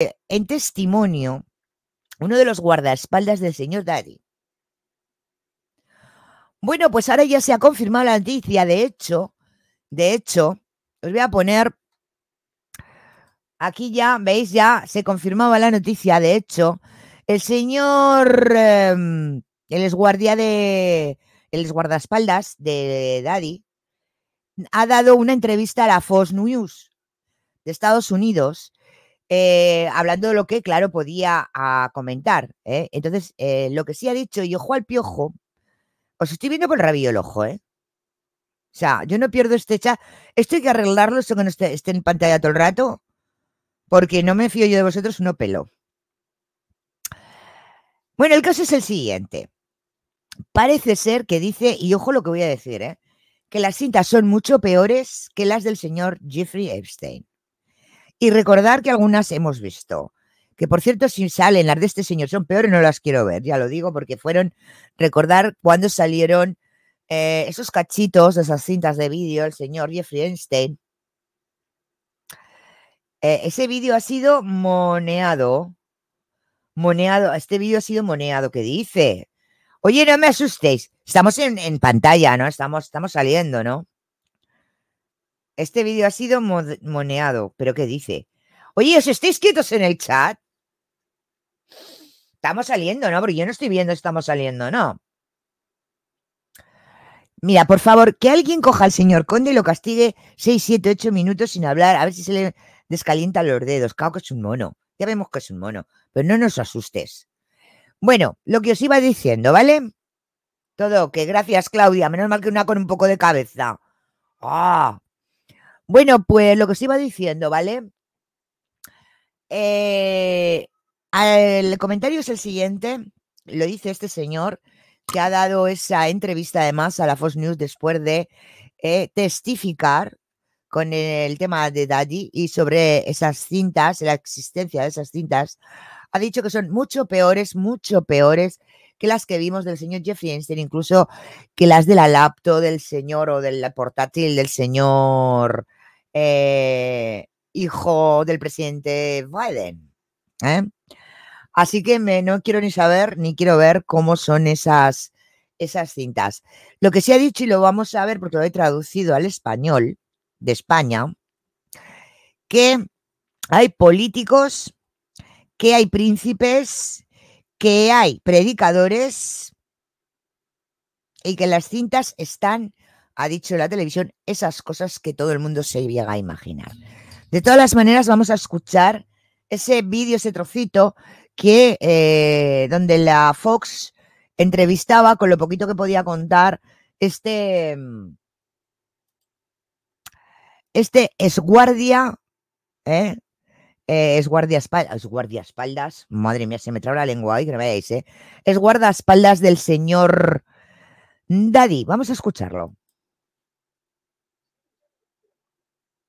Eh, en testimonio uno de los guardaespaldas del señor Daddy. Bueno, pues ahora ya se ha confirmado la noticia. De hecho, de hecho, os voy a poner. Aquí ya, veis, ya se confirmaba la noticia. De hecho, el señor. Em, el guardia de. El guardaespaldas de Daddy ha dado una entrevista a la Fox News de Estados Unidos eh, hablando de lo que, claro, podía ah, comentar. ¿eh? Entonces, eh, lo que sí ha dicho, y ojo al piojo, os estoy viendo por rabillo el ojo, ¿eh? O sea, yo no pierdo este chat. Esto hay que arreglarlo, eso que no esté, en pantalla todo el rato, porque no me fío yo de vosotros, no pelo. Bueno, el caso es el siguiente. Parece ser que dice, y ojo lo que voy a decir, que las cintas son mucho peores que las del señor Jeffrey Epstein y recordar que algunas hemos visto. Que por cierto, si salen las de este señor son peores, no las quiero ver, ya lo digo, porque fueron recordar cuando salieron eh, esos cachitos esas cintas de vídeo, el señor Jeffrey Einstein. Eh, ese vídeo ha sido moneado. Moneado, este vídeo ha sido moneado, ¿qué dice? Oye, no me asustéis. Estamos en, en pantalla, ¿no? Estamos, estamos saliendo, ¿no? Este vídeo ha sido moneado, pero ¿qué dice? Oye, ¿os estáis quietos en el chat? Estamos saliendo, ¿no? Porque yo no estoy viendo, estamos saliendo, ¿no? Mira, por favor, que alguien coja al señor Conde y lo castigue 6, 7, 8 minutos sin hablar, a ver si se le descalientan los dedos. Claro que es un mono, ya vemos que es un mono, pero no nos asustes. Bueno, lo que os iba diciendo, ¿vale? Todo, que gracias Claudia, menos mal que una con un poco de cabeza. Ah, bueno, pues lo que os iba diciendo, ¿vale? Eh, el comentario es el siguiente, lo dice este señor que ha dado esa entrevista además a la Fox News después de eh, testificar con el tema de Daddy y sobre esas cintas, la existencia de esas cintas, ha dicho que son mucho peores, mucho peores que las que vimos del señor Jeffrey Einstein, incluso que las de la laptop del señor o del portátil del señor eh, hijo del presidente Biden. ¿eh? Así que me, no quiero ni saber ni quiero ver cómo son esas, esas cintas. Lo que se ha dicho, y lo vamos a ver porque lo he traducido al español de España, que hay políticos, que hay príncipes, que hay predicadores y que las cintas están ha dicho la televisión esas cosas que todo el mundo se llega a imaginar. De todas las maneras, vamos a escuchar ese vídeo, ese trocito, que eh, donde la Fox entrevistaba con lo poquito que podía contar este, mm, este esguardia es ¿eh? Eh, guardia espaldas, guardia espaldas, madre mía, se me traba la lengua hoy, que no veáis, ¿eh? es del señor Daddy. Vamos a escucharlo.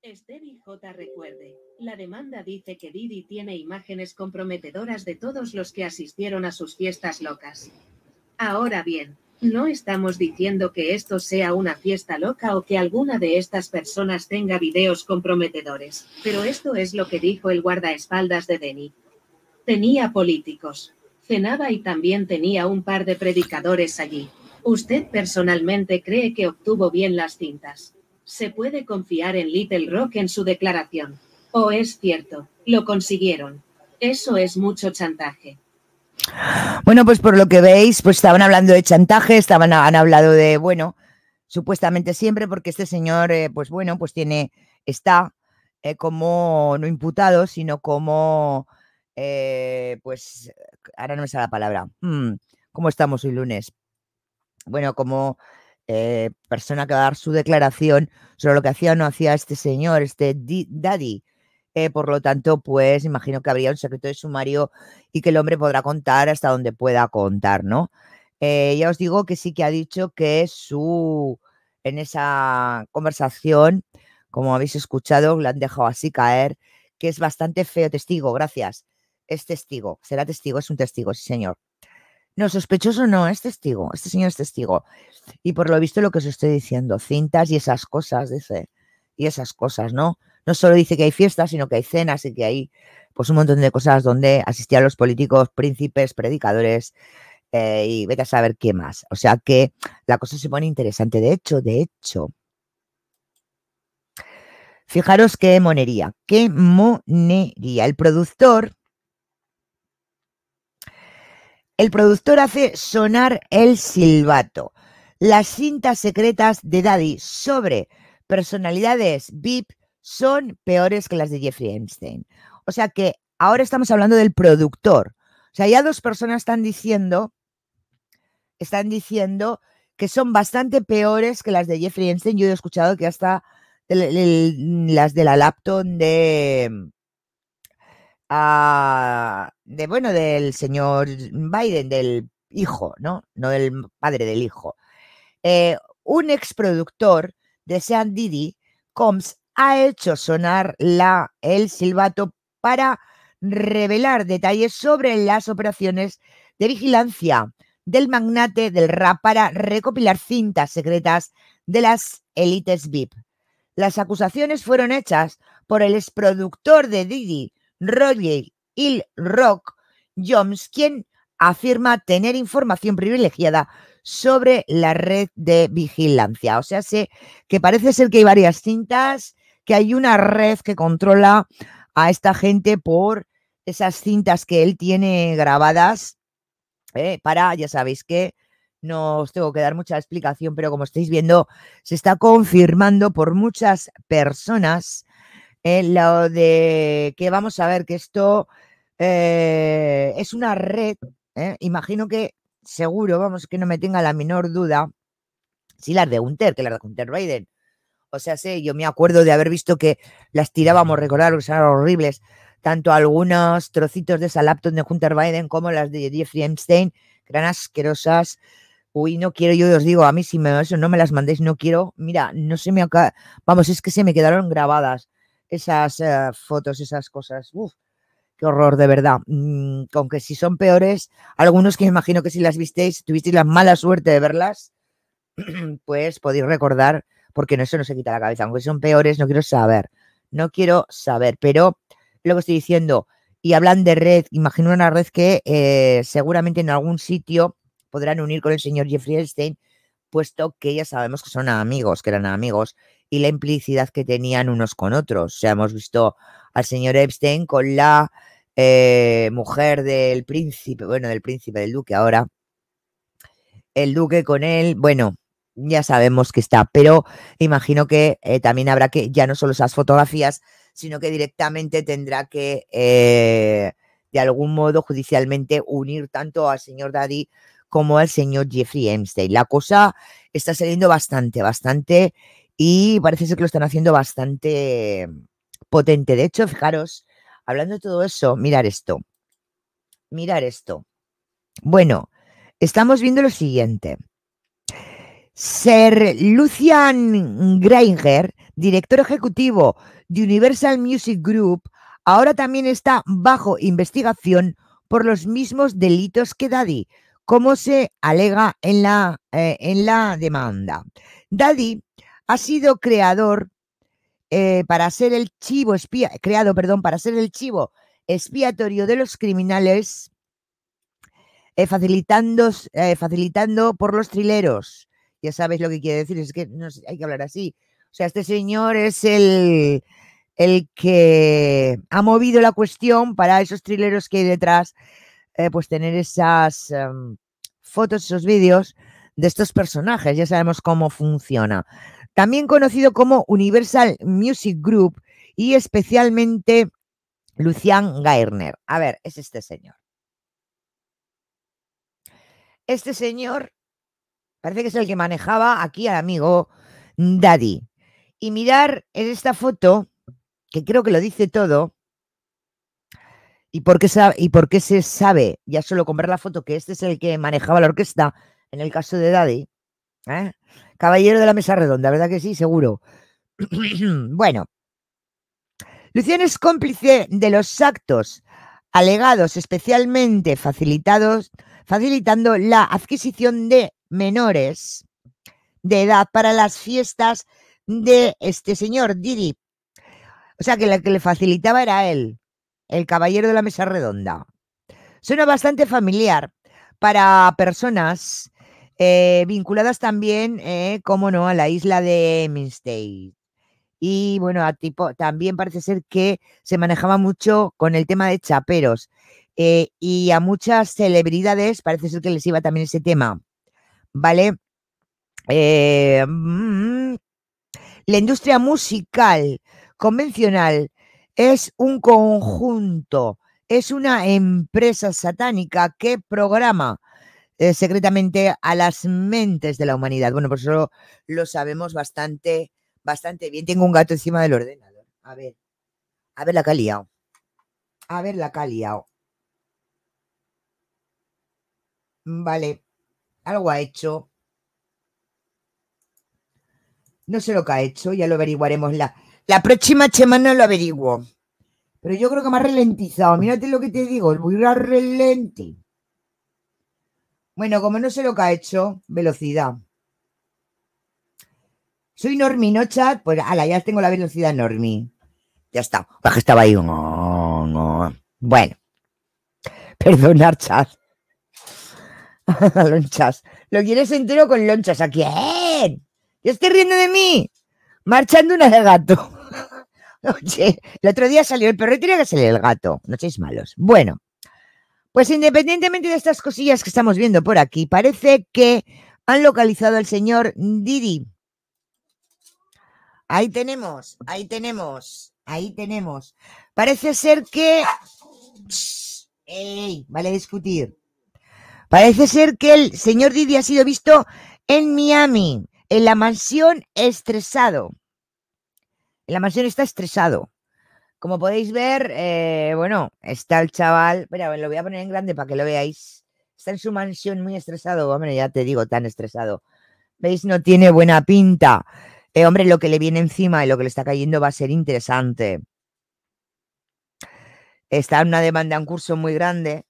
Stevie J. Recuerde, la demanda dice que Didi tiene imágenes comprometedoras de todos los que asistieron a sus fiestas locas. Ahora bien, no estamos diciendo que esto sea una fiesta loca o que alguna de estas personas tenga videos comprometedores, pero esto es lo que dijo el guardaespaldas de Denny. Tenía políticos, cenaba y también tenía un par de predicadores allí. ¿Usted personalmente cree que obtuvo bien las cintas? ¿Se puede confiar en Little Rock en su declaración? ¿O oh, es cierto? Lo consiguieron. Eso es mucho chantaje. Bueno, pues por lo que veis, pues estaban hablando de chantaje, estaban, han hablado de, bueno, supuestamente siempre, porque este señor, eh, pues bueno, pues tiene, está eh, como no imputado, sino como, eh, pues, ahora no me sale la palabra. Mm, ¿Cómo estamos hoy lunes? Bueno, como eh, persona que va a dar su declaración sobre lo que hacía o no hacía este señor, este daddy. Eh, por lo tanto, pues imagino que habría un secreto de sumario y que el hombre podrá contar hasta donde pueda contar, ¿no? Eh, ya os digo que sí que ha dicho que su en esa conversación, como habéis escuchado, la han dejado así caer, que es bastante feo testigo, gracias. Es testigo, será testigo, es un testigo, sí, señor. No, sospechoso no, es testigo, este señor es testigo. Y por lo visto lo que os estoy diciendo, cintas y esas cosas, dice, y esas cosas, ¿no? No solo dice que hay fiestas, sino que hay cenas y que hay pues un montón de cosas donde asistían los políticos, príncipes, predicadores eh, y vete a saber qué más. O sea que la cosa se pone interesante. De hecho, de hecho, fijaros qué monería, qué monería. El productor el productor hace sonar el silbato. Las cintas secretas de Daddy sobre personalidades VIP son peores que las de Jeffrey Einstein. O sea que ahora estamos hablando del productor. O sea, ya dos personas están diciendo, están diciendo que son bastante peores que las de Jeffrey Einstein. Yo he escuchado que hasta las de la laptop de, de bueno, del señor Biden, del hijo, ¿no? No del padre del hijo. Eh, un exproductor de Sean Diddy, Combs, ha hecho sonar la, el silbato para revelar detalles sobre las operaciones de vigilancia del magnate del rap para recopilar cintas secretas de las élites VIP. Las acusaciones fueron hechas por el exproductor de Diddy, Roger Rock Jones, quien afirma tener información privilegiada sobre la red de vigilancia. O sea, sé que parece ser que hay varias cintas, que hay una red que controla a esta gente por esas cintas que él tiene grabadas ¿eh? para, ya sabéis que no os tengo que dar mucha explicación, pero como estáis viendo, se está confirmando por muchas personas lo de que vamos a ver que esto eh, es una red, ¿eh? imagino que seguro, vamos, que no me tenga la menor duda, si las de Hunter, que las de Hunter Biden, o sea, sé, yo me acuerdo de haber visto que las tirábamos, recordar eran horribles, tanto algunos trocitos de esa laptop de Hunter Biden como las de Jeffrey Epstein, que eran asquerosas. Uy, no quiero, yo os digo, a mí si me, eso no me las mandéis, no quiero. Mira, no se me acaba, vamos, es que se me quedaron grabadas esas eh, fotos, esas cosas. Uf, qué horror, de verdad. Mm, con que si son peores, algunos que me imagino que si las visteis, tuvisteis la mala suerte de verlas, pues podéis recordar, porque no, eso no se quita la cabeza. Aunque son peores, no quiero saber. No quiero saber, pero lo que estoy diciendo, y hablan de red, imagino una red que eh, seguramente en algún sitio podrán unir con el señor Jeffrey Epstein, puesto que ya sabemos que son amigos, que eran amigos, y la implicidad que tenían unos con otros. O sea, hemos visto al señor Epstein con la eh, mujer del príncipe, bueno, del príncipe del duque ahora. El duque con él, bueno, ya sabemos que está, pero imagino que eh, también habrá que, ya no solo esas fotografías, sino que directamente tendrá que, eh, de algún modo, judicialmente unir tanto al señor Daddy como al señor Jeffrey Epstein. La cosa está saliendo bastante, bastante y parece ser que lo están haciendo bastante mm, potente. De hecho, fijaros, hablando de todo eso, mirar esto. Mirar esto. Bueno, estamos viendo lo siguiente. Ser Lucian Greinger, director ejecutivo de Universal Music Group, ahora también está bajo investigación por los mismos delitos que Daddy, como se alega en la, eh, en la demanda. Daddy ha sido creador eh, para ser el chivo espía, creado, perdón, para ser el chivo expiatorio de los criminales, eh, facilitando, eh, facilitando por los trileros. Ya sabéis lo que quiere decir, es que hay que hablar así. O sea, este señor es el, el que ha movido la cuestión para esos trileros que hay detrás, pues tener esas em, fotos, esos vídeos de estos personajes. Ya sabemos cómo funciona también conocido como Universal Music Group y especialmente Lucian Gaerner. A ver, es este señor. Este señor parece que es el que manejaba aquí al amigo Daddy. Y mirar en esta foto, que creo que lo dice todo, ¿Y porque ¿Y se sabe, ya solo con ver la foto, que este es el que manejaba la orquesta en el caso de Daddy? ¿eh? Caballero de la mesa redonda, ¿verdad que sí? Seguro. bueno. Luciano es cómplice de los actos alegados especialmente facilitados, facilitando la adquisición de menores de edad para las fiestas de este señor Didi. O sea que la que le facilitaba era él, el caballero de la mesa redonda. Suena bastante familiar para personas eh, vinculadas también, eh, como no, a la isla de Hemingway. Y bueno, a tipo, también parece ser que se manejaba mucho con el tema de chaperos. Eh, y a muchas celebridades parece ser que les iba también ese tema. ¿Vale? Mm, la industria musical convencional es un conjunto, es una empresa satánica que programa eh, secretamente a las mentes de la humanidad. Bueno, por pues eso lo sabemos bastante, bastante bien. Tengo un gato encima del ordenador. A ver, a ver la que A ver la que Vale, algo ha hecho. No sé lo que ha hecho, ya lo averiguaremos la, la próxima semana lo averiguo. Pero yo creo que me ha ralentizado. Mírate lo que te digo, el muy relente. Bueno, como no sé lo que ha hecho, velocidad. Soy Normi, no chat. Pues ala, ya tengo la velocidad Normi. Ya está. Baja estaba ahí. un... Bueno. Perdonar, chat. lonchas. Lo quieres entero con lonchas. ¿A quién? ¿Yo estoy riendo de mí? Marchando una de gato. Oye, el otro día salió el perro y tenía que salir el gato. No sois malos. Bueno. Pues independientemente de estas cosillas que estamos viendo por aquí, parece que han localizado al señor Didi. Ahí tenemos, ahí tenemos, ahí tenemos. Parece ser que... ¡Ey! Vale discutir. Parece ser que el señor Didi ha sido visto en Miami, en la mansión estresado. En la mansión está estresado. Como podéis ver, eh, bueno, está el chaval. Mira, lo voy a poner en grande para que lo veáis. Está en su mansión muy estresado. Hombre, ya te digo, tan estresado. ¿Veis? No tiene buena pinta. Eh, hombre, lo que le viene encima y lo que le está cayendo va a ser interesante. Está en una demanda, en curso muy grande.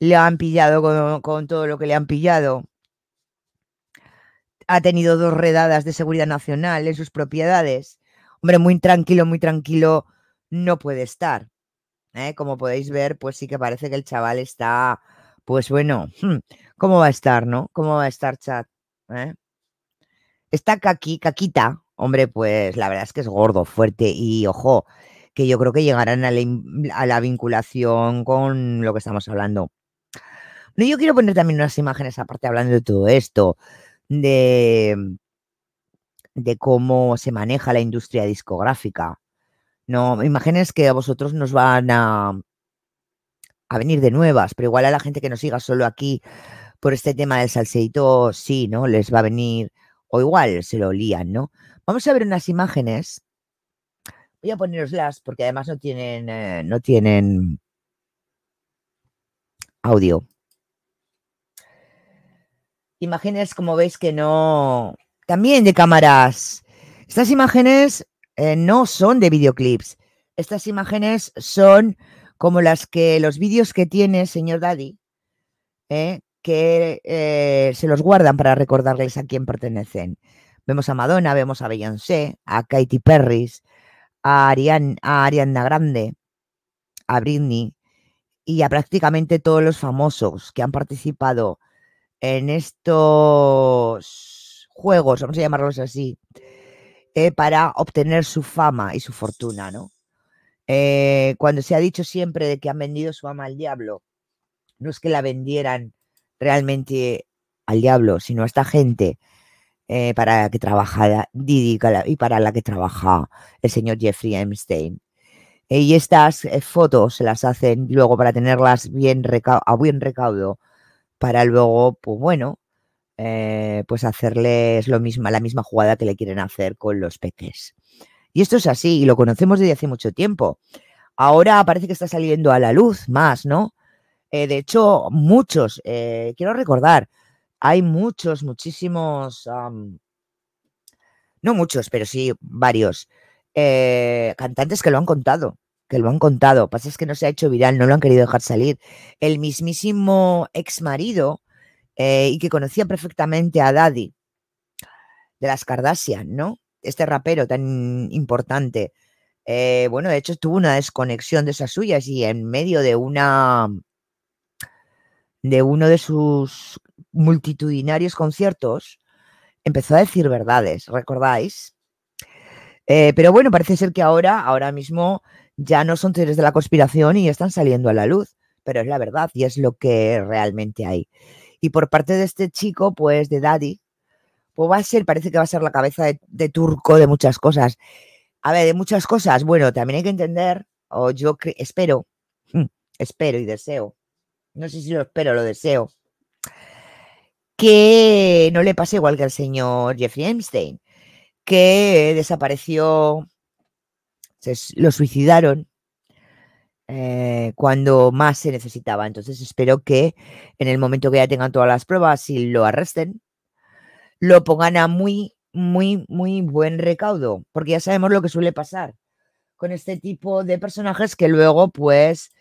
Le han pillado con todo lo que le han pillado. Ha tenido dos redadas de seguridad nacional en sus propiedades. Hombre, muy tranquilo, muy tranquilo no puede estar. ¿eh? Como podéis ver, pues sí que parece que el chaval está, pues bueno, hmm, ¿cómo va a estar, no? ¿Cómo va a estar chat? ¿eh? Está Kaki, Caquita, hombre, pues la verdad es que es gordo, fuerte y ojo, que yo creo que llegarán a la, vinculación con lo que estamos hablando. yo quiero poner también unas imágenes aparte hablando de todo esto, de, de cómo se maneja la industria discográfica. No, imágenes que a vosotros nos van a, a venir de nuevas, pero igual a la gente que nos siga solo aquí por este tema del salseito, sí, ¿no? Les va a venir, o igual se lo lían, ¿no? Vamos a ver unas imágenes. Voy a poneroslas porque además no tienen, eh, no tienen audio. Imágenes, como veis, que no. También de cámaras. Estas imágenes eh, no son de videoclips. Estas imágenes son como las que los vídeos que tiene señor Daddy, eh, que eh, se los guardan para recordarles a quién pertenecen. Vemos a Madonna, vemos a Beyoncé, a Katy Perry, a, a Ariana Grande, a Britney y a prácticamente todos los famosos que han participado en estos juegos, vamos a llamarlos así, eh, para obtener su fama y su fortuna, ¿no? Eh, cuando se ha dicho siempre de que han vendido su ama al diablo, no es que la vendieran realmente al diablo, sino a esta gente eh, para la que trabaja Didi y para la que trabaja el señor Jeffrey Epstein. y estas fotos se las hacen luego para tenerlas bien a buen recaudo, para luego, pues bueno, eh, pues hacerles lo la misma jugada que le quieren hacer con los peces. Y esto es así, y lo conocemos desde hace mucho tiempo. Ahora parece que está saliendo a la luz más, ¿no? Eh, de hecho, muchos, eh, quiero recordar, hay muchos, muchísimos, no muchos, pero sí varios cantantes que lo han contado, que lo han contado. Pasa es que no se ha hecho viral, no lo han querido dejar salir. El mismísimo ex marido eh, y que conocía perfectamente a Daddy de las Kardashian, ¿no? Este rapero tan importante. Eh, bueno, de hecho tuvo una desconexión de esas suyas y en medio de una de uno de sus multitudinarios conciertos empezó a decir verdades, ¿recordáis? Eh, pero bueno, parece ser que ahora, ahora mismo, ya no son teorías de la conspiración y están saliendo a la luz, pero es la verdad y es lo que realmente hay. Y por parte de este chico, pues de Daddy, pues va a ser, parece que va a ser la cabeza de, turco de muchas cosas. A ver, de muchas cosas. Bueno, también hay que entender, o yo espero, mm, espero y deseo, no sé si lo espero, lo deseo, que no le pase igual que al señor Jeffrey Epstein, que desapareció, se, lo suicidaron eh, cuando más se necesitaba. Entonces espero que en el momento que ya tengan todas las pruebas, y lo arresten, lo pongan a muy, muy, muy buen recaudo, porque ya sabemos lo que suele pasar con este tipo de personajes que luego, pues,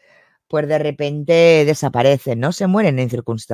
pues de repente desaparecen, ¿no? Se mueren en circunstancias.